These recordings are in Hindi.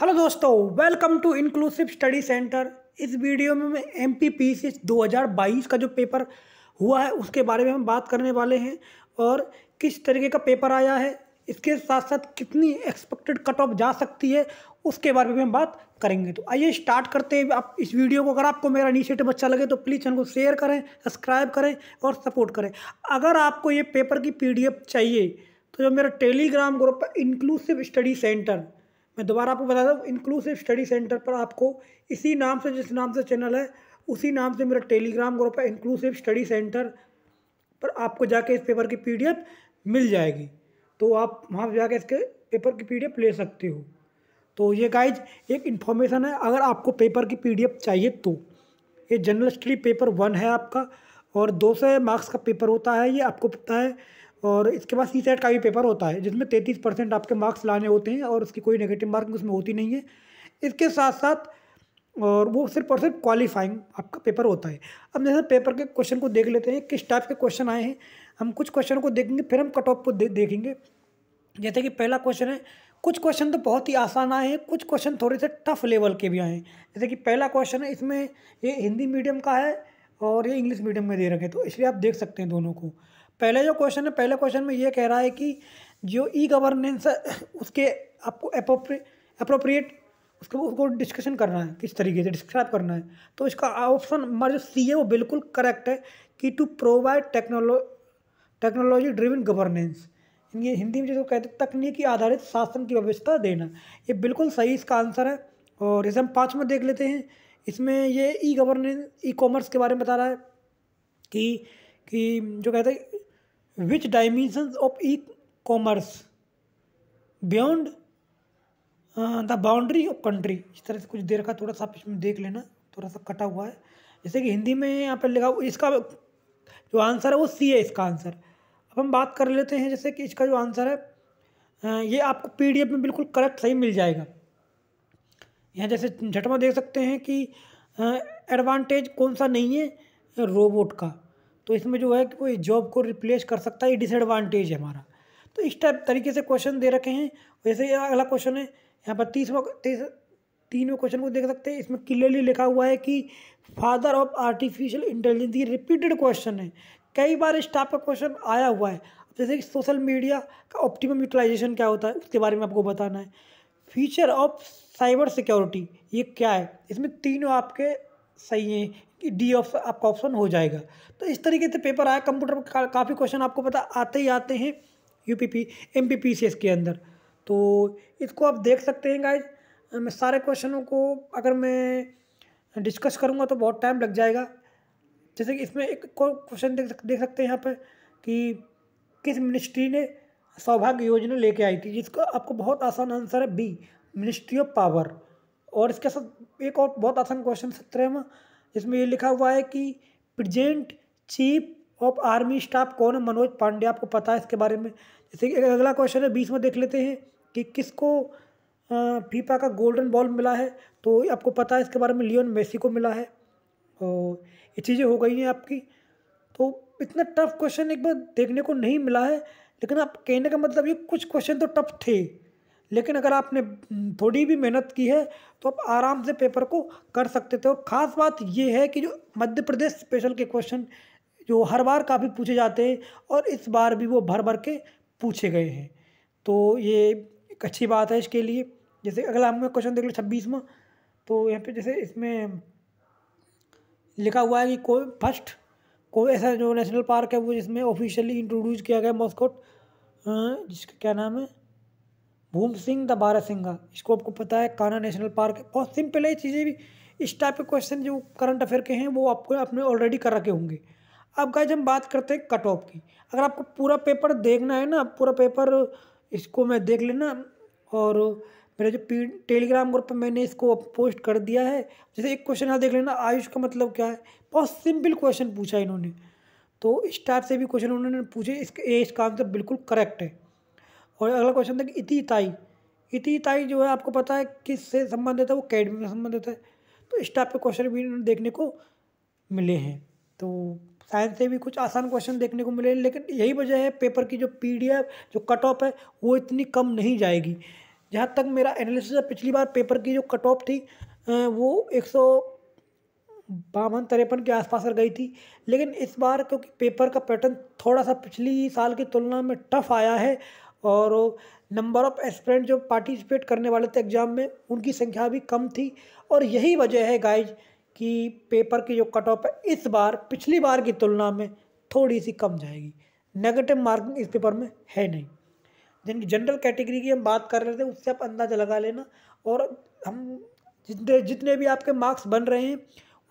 हेलो दोस्तों welcome to inclusive study centre इस वीडियो में मैं एम पी पी सी दो हज़ार बाईस का जो पेपर हुआ है उसके बारे में हम बात करने वाले हैं और किस तरीके का पेपर आया है इसके साथ साथ कितनी एक्सपेक्टेड कट ऑफ जा सकती है उसके बारे में हम बात करेंगे तो आइए स्टार्ट करते हैं आप इस वीडियो को अगर आपको मेरा इनिशिएटिव अच्छा लगे तो प्लीज़ चैनल को शेयर करें सब्सक्राइब करें और सपोर्ट करें अगर आपको ये पेपर की पी चाहिए तो जो मेरा टेलीग्राम ग्रुप है इंक्लूसिव स्टडी सेंटर मैं दोबारा आपको बता दूँ इंक्लूसिव स्टडी सेंटर पर आपको इसी नाम से जिस नाम से चैनल है उसी नाम से मेरा टेलीग्राम ग्रुप है इंक्लूसिव स्टडी सेंटर पर आपको जाके इस पेपर की पी मिल जाएगी तो आप वहाँ पर जाके इसके पेपर की पी ले सकते हो तो ये गाइज एक इन्फॉर्मेशन है अगर आपको पेपर की पी चाहिए तो ये जनरल स्टडी पेपर वन है आपका और दो सौ मार्क्स का पेपर होता है ये आपको पता है और इसके बाद सी सेट का भी पेपर होता है जिसमें तैंतीस परसेंट आपके मार्क्स लाने होते हैं और उसकी कोई नेगेटिव मार्किंग उसमें होती नहीं है इसके साथ साथ और वो सिर्फ और सिर्फ क्वालिफाइंग आपका पेपर होता है अब जैसे पेपर के क्वेश्चन को देख लेते हैं किस टाइप के क्वेश्चन आए हैं हम कुछ क्वेश्चन को देखेंगे फिर हम कट ऑफ को दे, देखेंगे जैसे कि पहला क्वेश्चन है कुछ क्वेश्चन तो बहुत ही आसान आए हैं कुछ क्वेश्चन थोड़े से टफ लेवल के भी आए हैं जैसे कि पहला क्वेश्चन है इसमें ये हिंदी मीडियम का है और ये इंग्लिश मीडियम में दे रखे तो इसलिए आप देख सकते हैं दोनों को पहले जो क्वेश्चन है पहले क्वेश्चन में ये कह रहा है कि जो ई गवर्नेंस है उसके आपको अप्रोप्रिएट उसको उसको डिस्कशन करना है किस तरीके से डिस्क्राइब करना है तो इसका ऑप्शन हमारा जो सी है वो बिल्कुल करेक्ट है कि to provide technology technology driven governance ये हिंदी में जिसको कहते हैं तकनीकी आधारित शासन की व्यवस्था देना ये बिल्कुल सही इसका आंसर है और इसे हम पाँच में देख लेते हैं इसमें ये ई गवर्नेंस ई कॉमर्स के बारे में बता रहा है कि कि जो कहते हैं which dimensions of e-commerce beyond the boundary of country इस तरह से कुछ देर का थोड़ा सा आप इसमें देख लेना थोड़ा सा कटा हुआ है जैसे कि हिंदी में यहाँ पर लिखा इसका जो आंसर है वो सी है इसका आंसर अब हम बात कर लेते हैं जैसे कि इसका जो आंसर है uh, ये आपको पीडीएफ में बिल्कुल करेक्ट सही मिल जाएगा यहाँ जैसे झटमा देख सकते हैं कि एडवांटेज uh, कौन सा नहीं है रोबोट का तो इसमें जो है कि कोई जॉब को रिप्लेस कर सकता है ये डिसएडवांटेज है हमारा तो इस टाइप तरीके से क्वेश्चन दे रखे हैं वैसे अगला क्वेश्चन है यहाँ पर तीसवा तीस तीनों क्वेश्चन को देख सकते हैं इसमें क्लियरली लिखा हुआ है कि फादर ऑफ आर्टिफिशियल इंटेलिजेंस ये रिपीटेड क्वेश्चन है कई बार इस टाइप का क्वेश्चन आया हुआ है जैसे कि सोशल मीडिया का ऑप्टिमम यूटिलाइजेशन क्या होता है उसके बारे में आपको बताना है फीचर ऑफ साइबर सिक्योरिटी ये क्या है इसमें तीनों आपके सही है कि डी ऑप्शन आपका ऑप्शन हो जाएगा तो इस तरीके से पेपर आया कंप्यूटर पर का, काफ़ी क्वेश्चन आपको पता आते ही आते हैं U P P M P P C S के अंदर तो इसको आप देख सकते हैं गाइज मैं सारे क्वेश्चनों को अगर मैं डिस्कस करूँगा तो बहुत टाइम लग जाएगा जैसे कि इसमें एक क्वेश्चन देख देख सकते हैं यहाँ पर कि किस मिनिस्ट्री ने सौभाग्य योजना लेके आई थी जिसका आपको बहुत आसान आंसर है बी मिनिस्ट्री ऑफ पावर और इसके साथ एक और बहुत आसान क्वेश्चन सत्रहवा इसमें ये लिखा हुआ है कि present chief of army staff कौन है मनोज पांडे आपको पता है इसके बारे में जैसे कि अगला क्वेश्चन है बीस में देख लेते हैं कि किसको फीफा का गोल्डन बॉल मिला है तो आपको पता है इसके बारे में लियोन मेसी को मिला है और ये चीज़ें हो गई हैं आपकी तो इतना टफ क्वेश्चन एक बार देखने को नहीं मिला है लेकिन आप कहने का मतलब ये कुछ क्वेश्चन तो टफ थे लेकिन अगर आपने थोड़ी भी मेहनत की है तो आप आराम से पेपर को कर सकते थे और ख़ास बात यह है कि जो मध्य प्रदेश स्पेशल के क्वेश्चन जो हर बार काफ़ी पूछे जाते हैं और इस बार भी वो भर भर के पूछे गए हैं तो ये एक अच्छी बात है इसके लिए जैसे अगला हमें क्वेश्चन देख लो छब्बीसवा तो यहाँ पे जैसे इसमें लिखा हुआ है कि को फर्स्ट को ऐसा जो नेशनल पार्क है वो जिसमें ऑफिशियली इंट्रोड्यूस किया गया मॉस्कोट जिसका क्या नाम है भूम सिंह द बारा सिंगा इसको आपको पता है काना नेशनल पार्क बहुत सिंपल है चीज़ें भी इस टाइप के क्वेश्चन जो करंट अफेयर के हैं वो आपको आपने ऑलरेडी कर रखे होंगे अब गाइज हम बात करते हैं कट ऑफ की अगर आपको पूरा पेपर देखना है ना पूरा पेपर इसको मैं देख लेना और मेरा जो पी टेलीग्राम ग्रुप पर मैंने इसको पोस्ट कर दिया है जैसे एक क्वेश्चन आप देख लेना आयुष का मतलब क्या है बहुत सिंपल क्वेश्चन पूछा इन्होंने तो इस टाइप से भी क्वेश्चन उन्होंने पूछे इसके इसका आंसर बिल्कुल करेक्ट है और अगला क्वेश्चन था कि इति इताई इति इताई जो है आपको पता है किस से संबंधित है वो कैडमी में संबंधित है तो इस टाइप के क्वेश्चन भी देखने को मिले हैं तो साइंस से भी कुछ आसान क्वेश्चन देखने को मिले लेकिन यही वजह है पेपर की जो पी जो कट ऑफ है वो इतनी कम नहीं जाएगी जहाँ तक मेरा एनालिसिस है पिछली बार पेपर की जो कट ऑफ थी वो एक सौ बावन तिरपन के आसपास गई थी लेकिन इस बार क्योंकि पेपर का पैटर्न थोड़ा सा पिछली साल की तुलना में टफ आया है और नंबर ऑफ़ एस्पिरेंट जो पार्टिसिपेट करने वाले थे एग्ज़ाम में उनकी संख्या भी कम थी और यही वजह है गाइज कि पेपर की जो कट ऑफ है इस बार पिछली बार की तुलना में थोड़ी सी कम जाएगी नेगेटिव मार्किंग इस पेपर में है नहीं जिनकी जनरल कैटेगरी की हम बात कर रहे थे उससे आप अंदाज़ा लगा लेना और हम जितने जितने भी आपके मार्क्स बन रहे हैं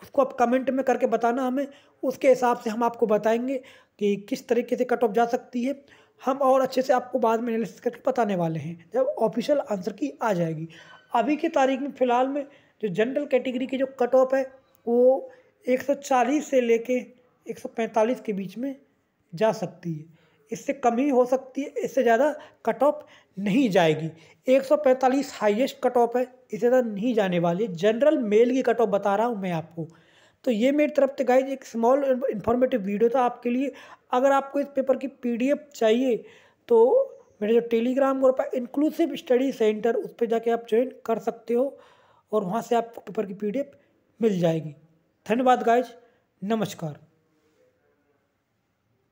उसको आप कमेंट में करके बताना हमें उसके हिसाब से हम आपको बताएंगे कि किस तरीके से कट ऑफ जा सकती है हम और अच्छे से आपको बाद में एनालिसिस करके बताने वाले हैं जब ऑफिशियल आंसर की आ जाएगी अभी की तारीख में फ़िलहाल में जो जनरल कैटेगरी की जो कट ऑफ है वो 140 से लेके 145 के बीच में जा सकती है इससे कम ही हो सकती है इससे ज़्यादा कट ऑफ नहीं जाएगी 145 हाईएस्ट कट ऑफ है इससे ज़्यादा नहीं जाने वाली है जनरल मेल की कट ऑफ बता रहा हूँ मैं आपको तो ये मेरी तरफ से गाइज एक स्मॉल इन्फॉर्मेटिव वीडियो था आपके लिए अगर आपको इस पेपर की पीडीएफ चाहिए तो मेरे जो टेलीग्राम ग्रुप है इंक्लूसिव स्टडी सेंटर उस पर जाके आप ज्वाइन कर सकते हो और वहाँ से आपको पेपर की पी मिल जाएगी धन्यवाद गाइज नमस्कार